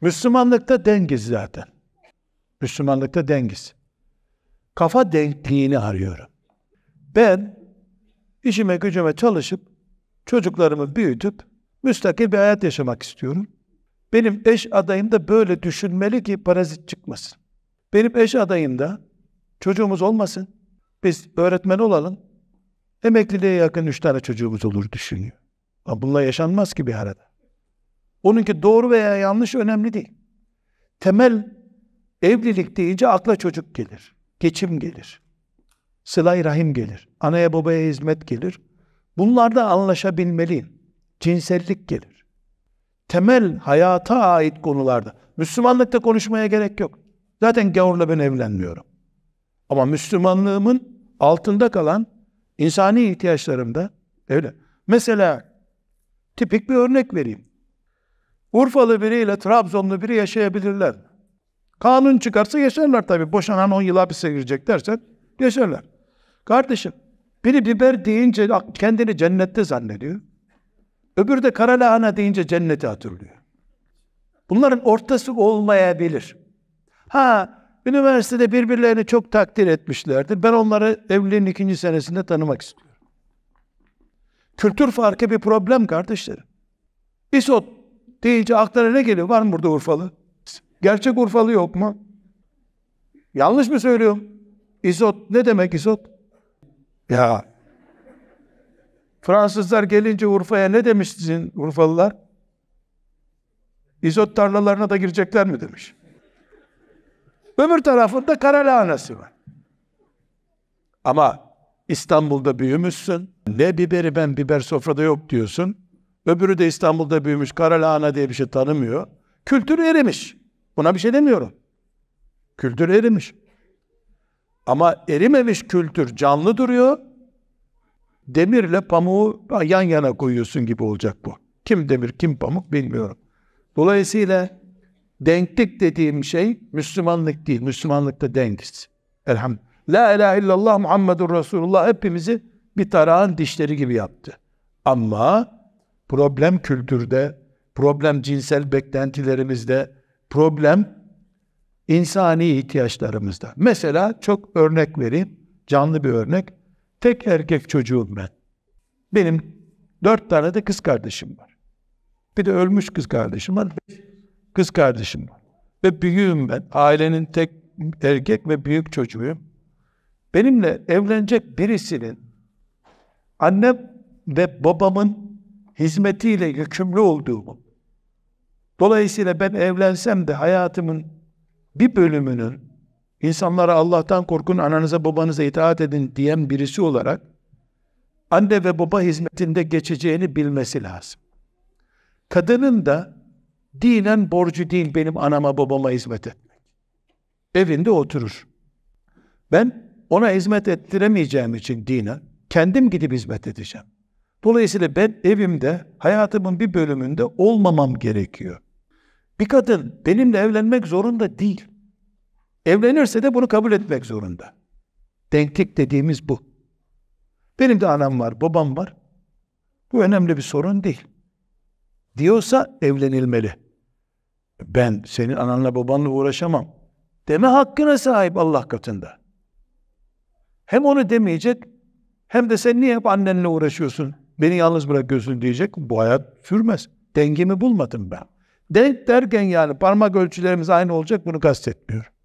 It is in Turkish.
Müslümanlıkta dengiz zaten. Müslümanlıkta dengiz. Kafa denkliğini arıyorum. Ben işime gücüme çalışıp çocuklarımı büyütüp müstakil bir hayat yaşamak istiyorum. Benim eş adayım da böyle düşünmeli ki parazit çıkmasın. Benim eş adayım da çocuğumuz olmasın. Biz öğretmen olalım. Emekliliğe yakın üç tane çocuğumuz olur düşünüyor. Ama bununla yaşanmaz ki bir arada. Onunki doğru veya yanlış önemli değil. Temel evlilik deyince akla çocuk gelir. Geçim gelir. Sıla-i rahim gelir. Anaya babaya hizmet gelir. Bunlarda anlaşabilmeliyim. Cinsellik gelir. Temel hayata ait konularda. Müslümanlıkta konuşmaya gerek yok. Zaten gavurla ben evlenmiyorum. Ama Müslümanlığımın altında kalan insani ihtiyaçlarımda öyle. Mesela tipik bir örnek vereyim. Urfalı biriyle Trabzonlu biri yaşayabilirler. Kanun çıkarsa yaşarlar tabii. Boşanan 10 yıl hapise girecek dersen yaşarlar. Kardeşim biri biber deyince kendini cennette zannediyor. Öbürü de kara lahana deyince cenneti hatırlıyor. Bunların ortası olmayabilir. Ha üniversitede birbirlerini çok takdir etmişlerdi. Ben onları evliliğin ikinci senesinde tanımak istiyorum. Kültür farkı bir problem kardeşlerim. Isot deyince aklına ne geliyor? Var mı burada Urfalı? Gerçek Urfalı yok mu? Yanlış mı söylüyorum? İzot ne demek İzot? Ya Fransızlar gelince Urfa'ya ne demiş sizin Urfalılar? İzot tarlalarına da girecekler mi demiş. Öbür tarafında kara lahanası var. Ama İstanbul'da büyümüşsün. Ne biberi ben biber sofrada yok diyorsun. Öbürü de İstanbul'da büyümüş. Karalahana diye bir şey tanımıyor. Kültür erimiş. Buna bir şey demiyorum. Kültür erimiş. Ama erimemiş kültür canlı duruyor. Demirle pamuğu yan yana koyuyorsun gibi olacak bu. Kim demir kim pamuk bilmiyorum. Dolayısıyla denklik dediğim şey Müslümanlık değil. Müslümanlıkta denkiz. Elhamdülillah. La ilahe illallah Muhammedur Resulullah hepimizi bir tarağın dişleri gibi yaptı. Ama problem kültürde, problem cinsel beklentilerimizde, problem insani ihtiyaçlarımızda. Mesela çok örnek vereyim, canlı bir örnek. Tek erkek çocuğum ben. Benim dört tane de kız kardeşim var. Bir de ölmüş kız kardeşim var, beş kız kardeşim var. Ve büyüğüm ben. Ailenin tek erkek ve büyük çocuğuyum. Benimle evlenecek birisinin annem ve babamın hizmetiyle yükümlü olduğumu, dolayısıyla ben evlensem de hayatımın bir bölümünün insanlara Allah'tan korkun, ananıza babanıza itaat edin diyen birisi olarak anne ve baba hizmetinde geçeceğini bilmesi lazım. Kadının da dinen borcu değil benim anama babama hizmet etmek. Evinde oturur. Ben ona hizmet ettiremeyeceğim için dinen kendim gidip hizmet edeceğim. Dolayısıyla ben evimde hayatımın bir bölümünde olmamam gerekiyor. Bir kadın benimle evlenmek zorunda değil. Evlenirse de bunu kabul etmek zorunda. Denklik dediğimiz bu. Benim de anam var, babam var. Bu önemli bir sorun değil. Diyorsa evlenilmeli. Ben senin ananla babanla uğraşamam. Deme hakkına sahip Allah katında. Hem onu demeyecek hem de sen niye hep annenle uğraşıyorsun? Beni yalnız bırak gözünü diyecek. Bu hayat sürmez. Dengemi bulmadım ben. De, derken yani parmak ölçülerimiz aynı olacak bunu kastetmiyorum.